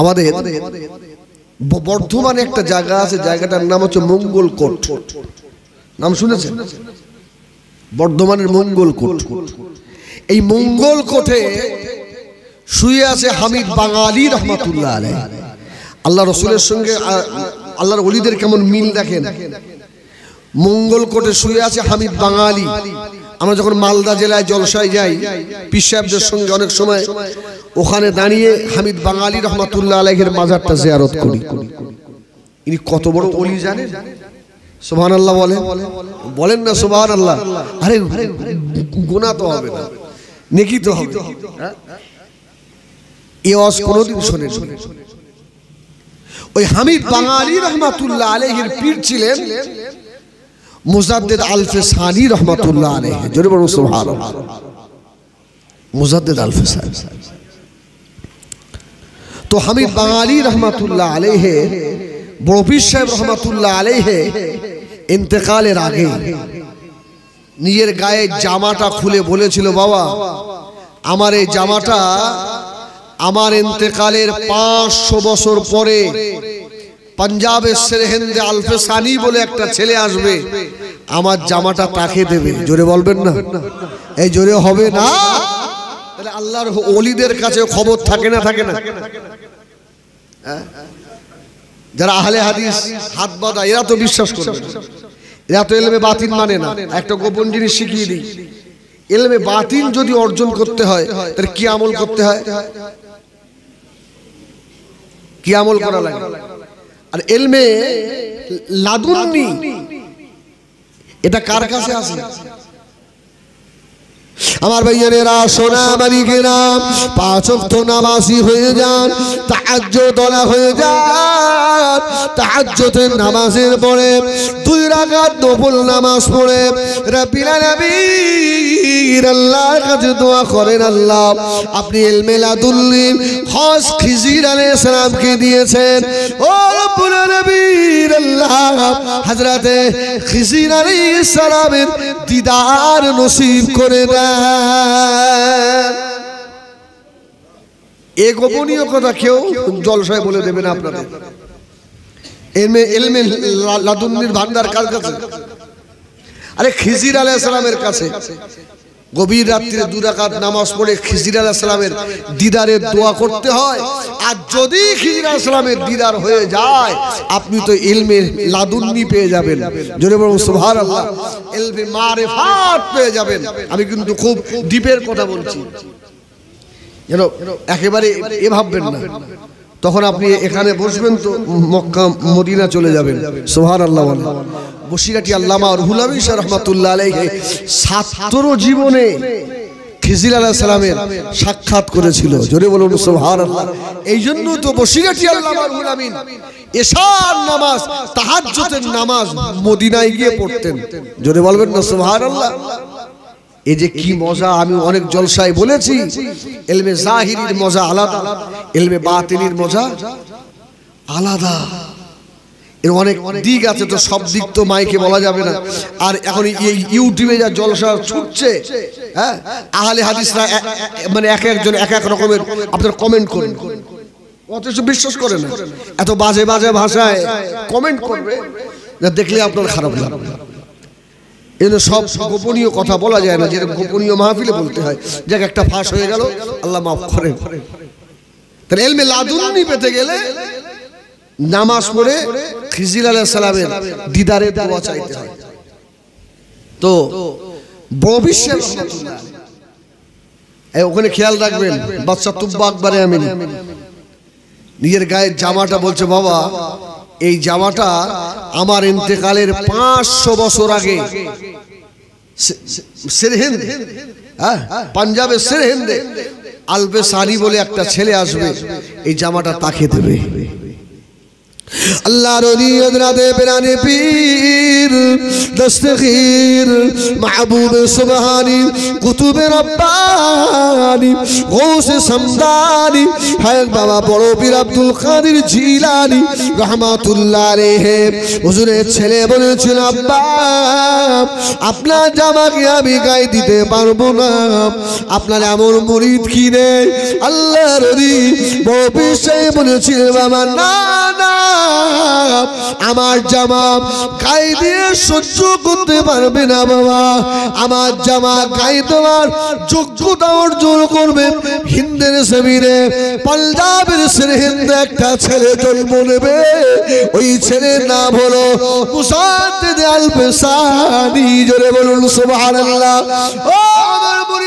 আমাদের বর্ধমানে একটা জায়গা আছে জায়গাটার নাম হচ্ছে মঙ্গলকোট নাম শুনেছেন বর্ধমানের মঙ্গলকোট এই মঙ্গলকোটে শুয়ে আছে হামিদ বাঙালি রহমাতুল্লাহ আলাই আল্লাহ রসুলের সঙ্গে আল্লাহর অলিদের কেমন মিল দেখেন মঙ্গলকোটে শুয়ে আছে হামিদ বাঙালি আমরা যখন মালদা জেলায় জলসায় যাই পীর সাহেবদের সঙ্গে অনেক সময় ওখানে দাঁড়িয়ে হামিদ বাঙালি রহমাতুল্লাহ আলহের মাজারটা জিয়ারত করি ইনি কত বড় অলি জানে সোহান আল্লাহ বলেন বলেন না সোহান আল্লাহ আরে গোনা তো হবে না নেকি তো হবে এ অস শোনে শোনে ওই হামিদ বাঙালি রহমাতুল্লাহ আলহের পীর ছিলেন আলফে সানি রহমাতুল্লাহ আলহ জোরে বড় সুহার মুজাদ্দেদ আলফেসানি তো হামিদ বাঙালি রহমাতুল্লাহ আলহে বড়পির সাহেব রহমাতুল্লাহ আলহে ইন্তেকালের আগে নিজের গায়ে জামাটা খুলে বলেছিল বাবা আমার এই জামাটা আমার ইন্তেকালের পাঁচশো বছর পরে পাঞ্জাবের সেরহেন্দে আলফেসানি বলে একটা ছেলে আসবে আমার জামাটা তাকে দেবে জোরে বলবেন না এই জোরে হবে না তাহলে আল্লাহর অলিদের কাছে খবর থাকে না থাকে না হ্যাঁ? যারা আহলে হাদিস হাত বাঁধা এরা তো বিশ্বাস করে এরা তো এলমে বাতিন মানে না একটা গোপন জিনিস শিখিয়ে দিই এলমে বাতিন যদি অর্জন করতে হয় তাহলে কি আমল করতে হয় কি আমল করা লাগে আর এলমে লাদুন্নি এটা কার কাছে আছে আমার ভাইয়ানেরা সোনা পাচক তো নামাজি হয়ে যান তাহাজ দলা হয়ে যান তাহাজ্যতের নামাজের পরে দুই রাখাত নফল নামাজ পড়ে রাবিলা আল্লাহর কাছে দোয়া করেন আল্লাহ আপনি এলমেলাদুল্লিম হস খিজির সালামকে দিয়েছেন ও সালাম হাজরাতে খিজির আলী সালামের দিদার নসিব করে দেন এ গোপনীয় কথা কেউ জলসায় বলে দেবেন আপনাদের এমএ এলমে লাদুন্নির ভান্ডার কার কাছে আরে খিজির সালামের কাছে গভীর রাত্রিরে দুরাকাত নামাজ পড়ে খিজির আলাহ সালামের দিদারের দোয়া করতে হয় আর যদি খিজির আলাহ সালামের দিদার হয়ে যায় আপনি তো ইলমে লাদুন্নি পেয়ে যাবেন জোরে বলুন সুভার আল্লাহ এলমে পেয়ে যাবেন আমি কিন্তু খুব দ্বীপের কথা বলছি যেন একেবারে এ ভাববেন না তখন আপনি এখানে বসবেন তো মক্কা মদিনা চলে যাবেন সোহার আল্লাহ বসিরাটি আল্লামা রহুল আবিস রহমাতুল্লাহ আলহে সাত্তর জীবনে খিজির আলাহ সালামের সাক্ষাৎ করেছিল জোরে বলুন সোহান আল্লাহ এই জন্য তো বসিরাটি আল্লাহ রহুল নামাজ তাহাজ্জতের নামাজ মদিনায় গিয়ে পড়তেন জোরে বলবেন না সোহান আল্লাহ এ যে কি মজা আমি অনেক জলসায় বলেছি এলমে জাহিরির মজা আলাদা এলমে বাতিনির মজা আলাদা এর অনেক দিক আছে তো সব দিক তো মাইকে বলা যাবে না আর এখন এই ইউটিউবে যা জলসা ছুটছে হ্যাঁ আহলে হাদিসরা মানে এক একজন এক এক রকমের আপনার কমেন্ট করেন অথচ বিশ্বাস করে না এত বাজে বাজে ভাষায় কমেন্ট করবে যা দেখলে আপনার খারাপ লাগবে এগুলো সব গোপনীয় কথা বলা যায় না যেটা গোপনীয় মাহফিলে বলতে হয় যাক একটা ফাঁস হয়ে গেল আল্লাহ মাফ করেন তাহলে এলমে লাদুন্নি পেতে গেলে নামাজ পড়ে খিজিল আলাহ সালামের দিদারে দোয়া চাইতে হয় তো ভবিষ্যৎ ওখানে খেয়াল রাখবেন বাচ্চা তুব্বা আকবারে আমি নিজের গায়ের জামাটা বলছে বাবা এই জামাটা আমার ইন্তেকালের পাঁচশো বছর আগে সেরহেন্দ হ্যাঁ পাঞ্জাবের সেরহেন্দে আলবে সারি বলে একটা ছেলে আসবে এই জামাটা তাকে দেবে আল্লাহর অলিয়দরাতে বেরানে পীর দস্তগীর মাহবুব সুবহানি কুতুবে রব্বানি গৌসে সমদানি হায়ক বাবা বড় পীর আব্দুল কাদের জিলানি রহমাতুল্লাহ আলাইহি হুজুরের ছেলে বলেছিল আব্বা আপনার জামাকে আমি গাই দিতে পারবো না আপনার এমন মুরিদ কিনে আল্লাহর অলি বড় পীর সাহেব বলেছিল বাবা না না আমার জামা গাই দিয়ে সহ্য করতে পারবে না বাবা আমার জামা গাই দেওয়ার যোগ্যতা অর্জন করবে হিন্দের সেমিরে পাঞ্জাবের হিন্দু একটা ছেলে জন্ম নেবে ওই ছেলের নাম হলো মুসাদ আলফেসানি জোরে বলুন সুবহানাল্লাহ ও আমার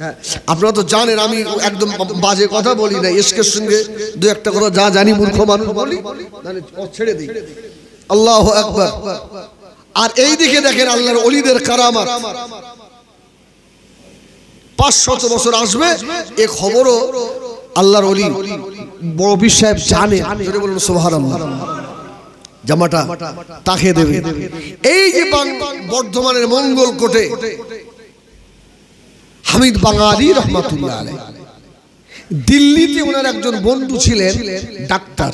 হ্যাঁ, আপনারা তো জানেন আমি একদম বাজে কথা বলি না এসকের সঙ্গে দু একটা কথা যা জানি মূর্খ মানুষ বলি ছেড়ে দিই আল্লাহ একবার আর এই দিকে দেখেন আল্লাহর অলিদের কারামার পাঁচশত বছর আসবে এ খবরও আল্লাহর অলি বড় সাহেব জানে বলুন সোহার জামাটা তাকে দেবে এই যে বর্ধমানের মঙ্গল কোটে হামিদ বাঙালি রহমাতুল্লাহ আলাই দিল্লিতে ওনার একজন বন্ধু ছিলেন ডাক্তার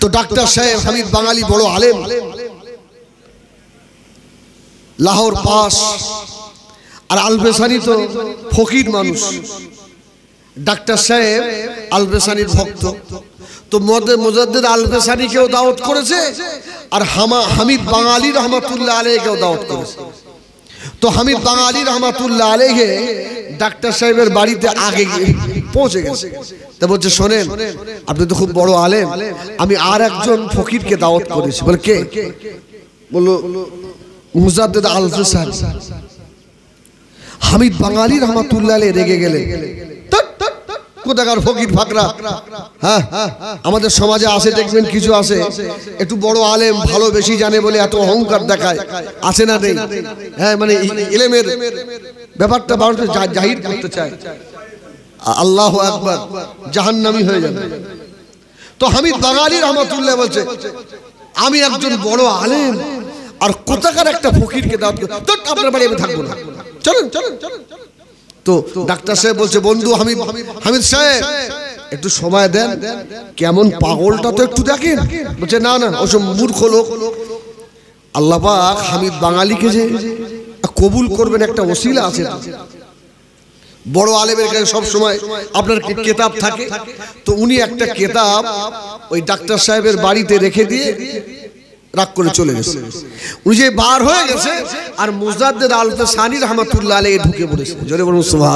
তো ডাক্তার সাহেব হামিদ বাঙালি বড় আলেম লাহোর পাস আর আলবেসানি তো ফকির মানুষ ডাক্তার সাহেব আলবেসানির ভক্ত তো মোজাদ্দের আলবেসানিকেও দাওয়াত করেছে আর হামা হামিদ বাঙালি রহমতুল্লাহ আলীকেও দাওয়াত করেছে তো আমি বাঙালি রহমাতুল্লাহ আলেহে ডাক্তার সাহেবের বাড়িতে আগে পৌঁছে গেছে তা বলছে শোনেন আপনি তো খুব বড় আলেম আমি আর একজন ফকিরকে দাওয়াত করেছি বলে কে বললো মুজাদ্দেদ আলফে স্যার হামিদ বাঙালি রহমাতুল্লাহ রেগে গেলে কোথাকার ফকির ফাকরা হ্যাঁ আমাদের সমাজে আসে দেখবেন কিছু আছে একটু বড় আলেম ভালো বেশি জানে বলে এত অহংকার দেখায় আসে না নেই হ্যাঁ মানে এলেমের ব্যাপারটা মানুষকে জাহির করতে চায় আল্লাহ একবার জাহান্নামি হয়ে যাবে তো আমি বাঙালি রহমতুল্লাহ বলছে আমি একজন বড় আলেম আর কোথাকার একটা ফকিরকে দাওয়াত আপনার বাড়ি আমি থাকবো না চলুন চলুন চলুন চলুন তো ডাক্তার সাহেব বলছে বন্ধু হামিদ হামিদ সাহেব একটু সময় দেন কেমন পাগলটা তো একটু দেখেন বলছে না না ওসব মূর্খ লোক আল্লাপাক হামিদ বাঙালিকে যে কবুল করবেন একটা ওসিলা আছে বড় আলেমের কাছে সব সময় আপনার কেতাব থাকে তো উনি একটা কেতাব ওই ডাক্তার সাহেবের বাড়িতে রেখে দিয়ে রাগ করে চলে গেছে উনি যে বার হয়ে গেছে আর মুজাদ্দের আলতে সানি রহমাতুল্লাহ আলী ঢুকে পড়েছে জোরে বলুন সুবাহ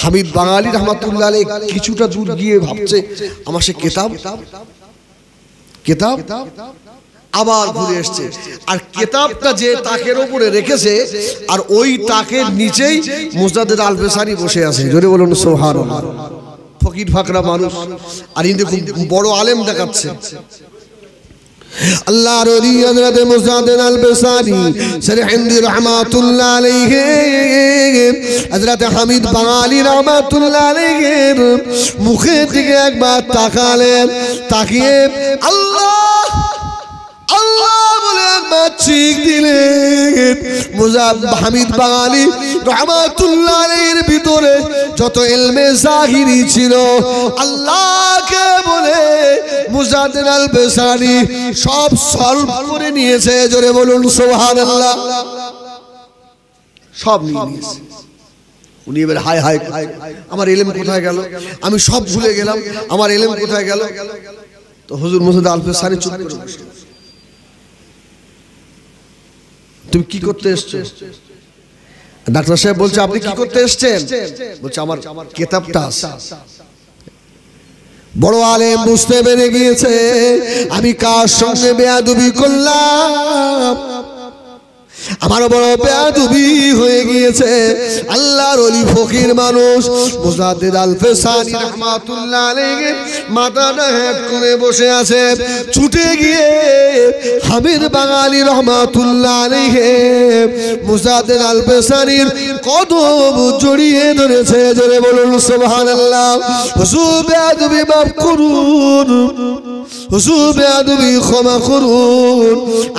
হামিদ বাঙালি রহমাতুল্লাহ আলী কিছুটা দূর গিয়ে ভাবছে আমার সে কেতাব কেতাব আবার ঘুরে এসছে আর কেতাবটা যে তাকের ওপরে রেখেছে আর ওই তাকের নিচেই মুজাদের আলবেসারি বসে আছে জোরে বলুন সোহার ফকির ফাকরা মানুষ আর ইন্দু বড় আলেম দেখাচ্ছে اللہ رضی حضرت مزاد البساری سرحندی رحمت اللہ علیہ حضرت حمید بغالی رحمت اللہ علیہ مخیط کے ایک بات تاکہ لے تاکہ اللہ হামিদ ভিতরে যত ছিল আল্লাহকে বলে সব সলভ করে নিয়েছে জোরে বলুন সব নিয়েছে উনি এবার হাই হাই আমার এলেম কোথায় গেল আমি সব ভুলে গেলাম আমার এলেম কোথায় গেল তো হুজুর মুসাদ আলফেসানি চুপ করে বসে তুমি কি করতে এসছো ডাক্তার সাহেব বলছে আপনি কি করতে এসছেন বলছে আমার কেতাবটা বড় আলেম বুঝতে পেরে গিয়েছে আমি কার সঙ্গে বেয়াদুবি করলাম আমার বড় বেয়াদুবি হয়ে গিয়েছে আল্লাহর অলি ফকির মানুষ মুজাদ্দিদ আল ফেসানি রহমাতুল্লাহ আলাইহি মাথাটা হ্যাট করে বসে আছে ছুটে গিয়ে হামিদ বাঙালি রহমাতুল্লাহ আলাইহি মুজাদ্দিদ আল ফেসানির কদম জড়িয়ে ধরেছে জোরে বলুন সুবহানাল্লাহ হুজুর বেয়াদুবি মাফ করুন হুজুর বেয়াদবি ক্ষমা করুন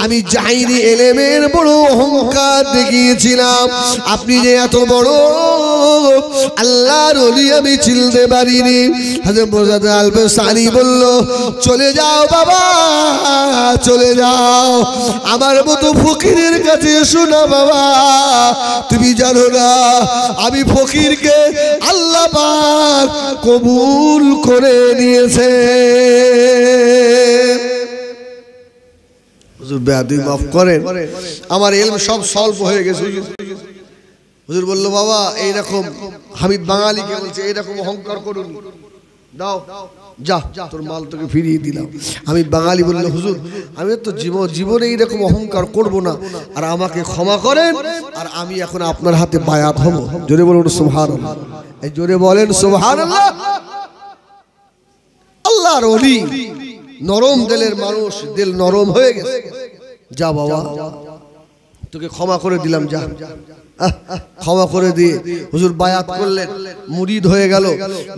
আমি জাহিরি এলেমের বড় অহংকার দেখিয়েছিলাম আপনি যে এত বড় আল্লাহর ওলি আমি চিনতে পারিনি হাজার মোজাদ আলবে সানি বলল চলে যাও বাবা চলে যাও আমার মতো ফকিরের কাছে এসো না বাবা তুমি জানো না আমি ফকিরকে আল্লাহ পাক কবুল করে নিয়েছে আমার এলম সব সলভ হয়ে গেছে হুজুর বলল বাবা এইরকম হামিদ বাঙালিকে বলছে এইরকম অহংকার করুন দাও যা তোর মাল তোকে ফিরিয়ে দিলাম আমি বাঙালি বললে হুজুর আমি তো জীবন জীবনে এইরকম অহংকার করব না আর আমাকে ক্ষমা করেন আর আমি এখন আপনার হাতে বায়াত হব জোরে বলুন সোহান জোরে বলেন সোহান আল্লাহর নরম দেলের মানুষ দিল নরম হয়ে গেছে যা বাবা তোকে ক্ষমা করে দিলাম যা ক্ষমা করে দিয়ে হুজুর বায়াত করলেন মুরিদ হয়ে গেল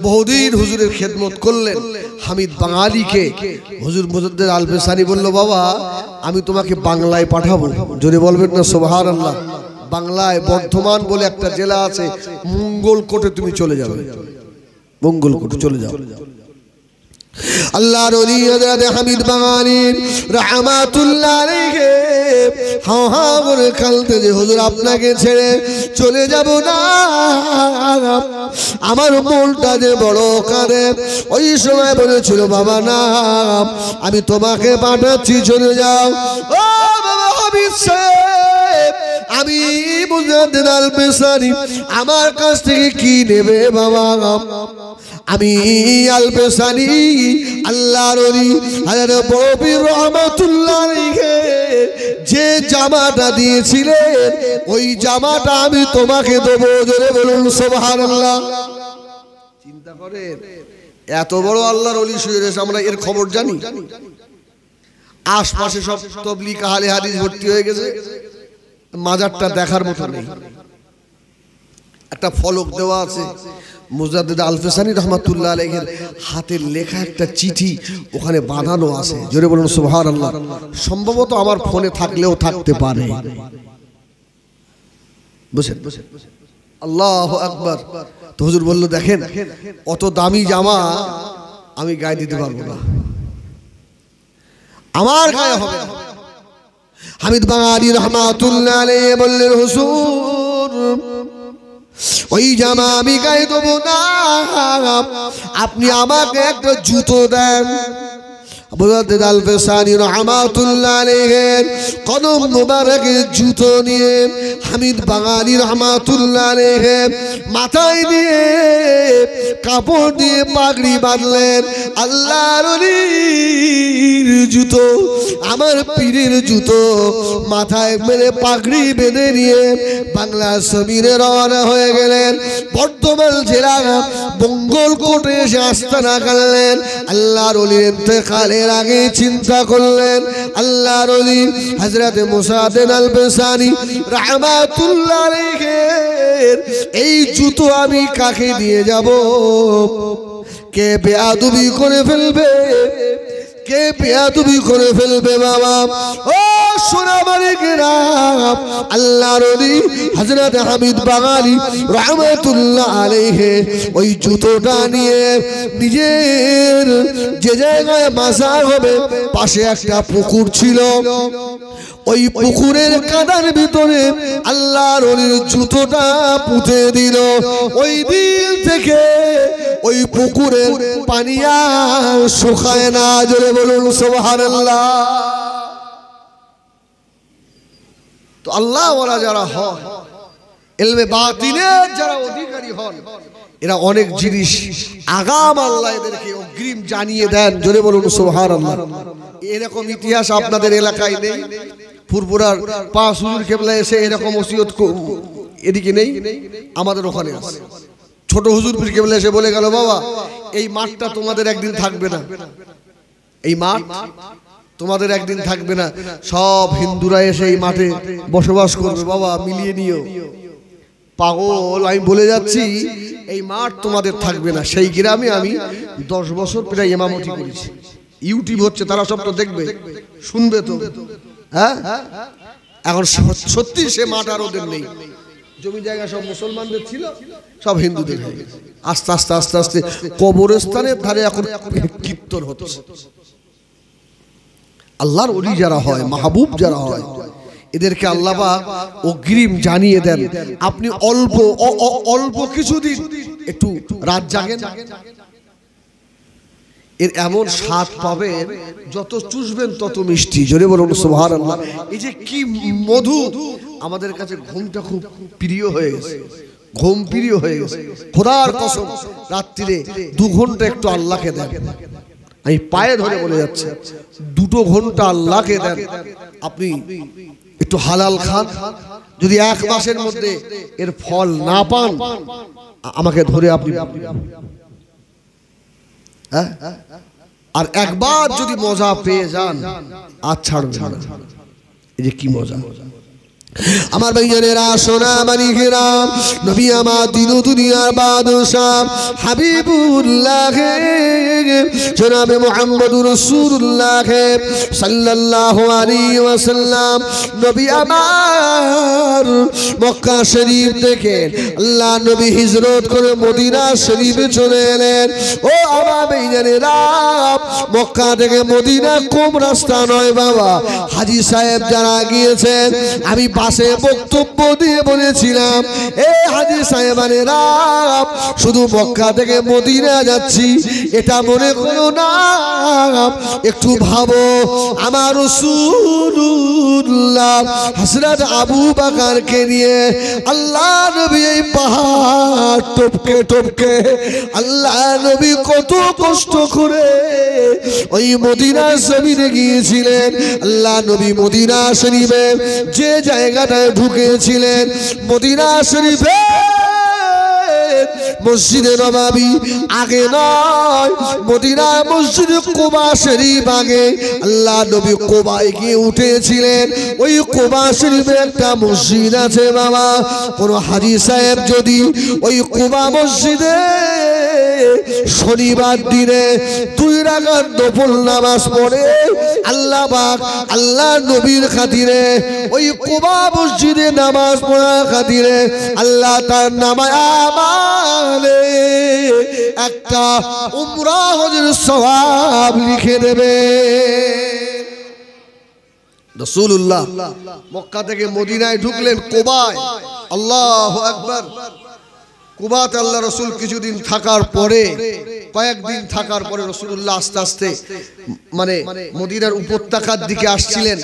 বহুদিন হুজুরের খেদমত করলেন হামিদ বাঙালিকে হুজুর মুজদ্দের আলবেসানি বলল বাবা আমি তোমাকে বাংলায় পাঠাবো যদি বলবেন না সোহার আল্লাহ বাংলায় বর্ধমান বলে একটা জেলা আছে মঙ্গলকোটে তুমি চলে যাবে মঙ্গলকোটে চলে যাও আল্লাহ হামিদ বাঙালির রহমাতুল্লাহ হাঁ হাঁ বলে কালতে যে হুজুর আপনাকে ছেড়ে চলে যাব না আমার মনটা যে বড় কাঁদে ওই সময় বলেছিল বাবা না আমি তোমাকে পাঠাচ্ছি চলে যাও ও বাবা আমি বুঝাতে আমার কাছ থেকে কি নেবে বাবা আমি আলবেসানি আল্লাহ রবি বড়বীর রহমতুল্লাহ যে জামাটা দিয়েছিলেন ওই জামাটা আমি তোমাকে দেবো জোরে বলুন সোভার আল্লাহ চিন্তা করেন এত বড় আল্লাহর অলি শুয়ে রয়েছে আমরা এর খবর জানি আশপাশে সব তবলি কাহালে হাদিস ভর্তি হয়ে গেছে মাজারটা দেখার মতো নেই একটা ফলক দেওয়া আছে মুজাদ্দিদ আলফেসানি রহমাতুল্লাহ আলহের হাতের লেখা একটা চিঠি ওখানে বাঁধানো আছে জোরে বলুন সুহার আল্লাহ সম্ভবত আমার ফোনে থাকলেও থাকতে পারে বুঝেন বুঝেন আল্লাহ একবার তো হুজুর বলল দেখেন অত দামি জামা আমি গায়ে দিতে পারবো না আমার গায়ে হবে হামিদ বাঙালি রহমাতুল্লাহ বললেন হুসুর ওই জামা আমি গায়ে দেবো না আপনি আমাকে একটা জুতো দেন মুজাদ্দিদ আল ফেসানি রহমাতুল্লাহ আলাইহের কদম মুবারকের জুতো নিয়ে হামিদ বাঙালি রহমাতুল্লাহ আলাইহের মাথায় নিয়ে কাপড় দিয়ে পাগড়ি বাঁধলেন আল্লাহর জুতো আমার পীরের জুতো মাথায় মেরে পাগড়ি বেঁধে নিয়ে বাংলা সমীরে রওনা হয়ে গেলেন বর্ধমান জেলার বঙ্গলকোটে এসে আস্তানা কাটলেন আল্লাহর অলির ইন্তেকালে এর আগে চিন্তা করলেন আল্লাহ রলি হাজরাতে মোসাদেন আলবেসানি বেসানি রেখে এই জুতো আমি কাকে দিয়ে যাব কে বেয়াদুবি করে ফেলবে কে পেয়া তুমি করে ফেলবে বাবা ও সোনামারি গ্রাম আল্লাহর অলি হজরত হামিদ বাঙালি রহমতুল্লাহ আলহে ওই জুতোটা নিয়ে নিজের যে জায়গায় মাসা হবে পাশে একটা পুকুর ছিল ওই পুকুরের কাদার ভিতরে আল্লাহর অলির জুতোটা পুঁতে দিল ওই দিল থেকে ওই পুকুরের পানিয়া শুকায় না জোরে বলুন সুবহানাল্লাহ তো আল্লাহ ওরা যারা হন এলমে বাতিলের যারা অধিকারী হন এরা অনেক জিনিস আগাম আল্লাহ এদেরকে অগ্রিম জানিয়ে দেন জোরে বলুন সোহার আল্লাহ এরকম ইতিহাস আপনাদের এলাকায় নেই ফুরপুরার পা সুজুর কেবলা এসে এরকম ওসিয়ত এদিকে নেই আমাদের ওখানে আছে ছোট হুজুর পীর কেবলা এসে বলে গেল বাবা এই মাঠটা তোমাদের একদিন থাকবে না এই মাঠ তোমাদের একদিন থাকবে না সব হিন্দুরা এসে এই মাঠে বসবাস করবে বাবা মিলিয়ে নিও পাগল আমি বলে যাচ্ছি এই মাঠ তোমাদের থাকবে না সেই গ্রামে আমি দশ বছর প্রায় এমামতি করেছি ইউটিউব হচ্ছে তারা সব তো দেখবে শুনবে তো হ্যাঁ? এখন সত্যি সে মাঠ আর ওদের নেই জমি জায়গা সব মুসলমানদের ছিল সব হিন্দুদের হয়ে গেছে আস্তে আস্তে আস্তে আস্তে কবরস্থানের ধারে এখন কীর্তন হচ্ছে আল্লাহর অলি যারা হয় মাহবুব যারা হয় এদেরকে আল্লাহবা অগ্রিম জানিয়ে দেন আপনি অল্প অল্প কিছুদিন একটু রাত জাগেন এর এমন স্বাদ পাবেন যত চুষবেন তত মিষ্টি জোরে বলুন সোভার আল্লাহ এই যে কি মধু আমাদের কাছে ঘুমটা খুব প্রিয় হয়ে গেছে ঘুম প্রিয় হয়ে গেছে খোদার কসম রাত্রিরে দু ঘন্টা একটু আল্লাহকে দেন আমি পায়ে ধরে বলে যাচ্ছে দুটো ঘন্টা আল্লাহকে দেন আপনি একটু হালাল খান যদি এক মাসের মধ্যে এর ফল না পান আমাকে ধরে আপনি হ্যাঁ আর একবার যদি মজা পেয়ে যান আর ছাড়বেন এই যে কি মজা আমার ভাইজানেরা সোনা মানিকেরা নবী আমার দিন দুনিয়ার বাদশাহ হাবিবুল্লাহ জনাবে মোহাম্মদুর রসুল্লাহ সাল্লাল্লাহু আলাইহি ওয়াসাল্লাম নবী আমার মক্কা শরীফ থেকে আল্লাহ নবী হিজরত করে মদিনা শরীফে চলে এলেন ও আমার ভাইজানেরা মক্কা থেকে মদিনা কম রাস্তা নয় বাবা হাজি সাহেব যারা গিয়েছেন আমি পাশে বক্তব্য দিয়ে বলেছিলাম এ হাজি সাহেবানেরা শুধু মক্কা থেকে মদিনা যাচ্ছি এটা মনে করো না একটু ভাবো আমার রসুল্লাহ হসরত আবু বাকারকে নিয়ে আল্লাহ নবী এই পাহাড় টপকে টপকে আল্লাহ নবী কত কষ্ট করে ওই মদিনা জমিনে গিয়েছিলেন আল্লাহ নবী মদিনা শরীফে যে জায়গা জায়গাটায় ঢুকেছিলেন মদিনা শরীফে মসজিদে নবাবি আগে নয় মদিনা মসজিদ কোবা শরীফ আগে আল্লাহ নবী কোবায় গিয়ে উঠেছিলেন ওই কোবা শরীফের একটা মসজিদ আছে বাবা কোনো হাজি সাহেব যদি ওই কোবা মসজিদে শনিবার দিনে তুই রাগার দোপল নামাজ পড়ে আল্লাহ বাক আল্লাহ নবীর খাতিরে ওই কোবা মসজিদে নামাজ পড়ার খাতিরে আল্লাহ তার নামায় একটা উমরা হজের স্বভাব লিখে দেবে রসুল্লাহ মক্কা থেকে মদিনায় ঢুকলেন কোবায় আল্লাহ একবার কুবাত আল্লাহ রসুল কিছুদিন থাকার পরে কয়েকদিন থাকার পরে রসুল্লাহ আস্তে আস্তে মানে মদিনার উপত্যকার দিকে আসছিলেন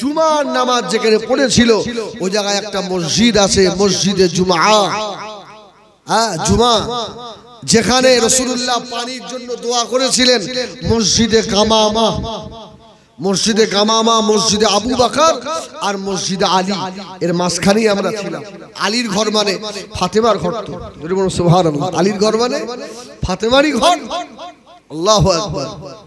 জুমার নামাজ যেখানে পড়েছিল ও জায়গায় একটা মসজিদ আছে মসজিদে জুমা হ্যাঁ জুমা যেখানে রসুল্লাহ পানির জন্য দোয়া করেছিলেন মসজিদে কামা মা মসজিদে গামামা মসজিদে আবু বাকার আর মসজিদে আলী এর মাঝখানেই আমরা ছিলাম আলীর ঘর মানে ফাতেমার ঘর তো আলীর ঘর মানে ফাতেমারই ঘর আল্লাহ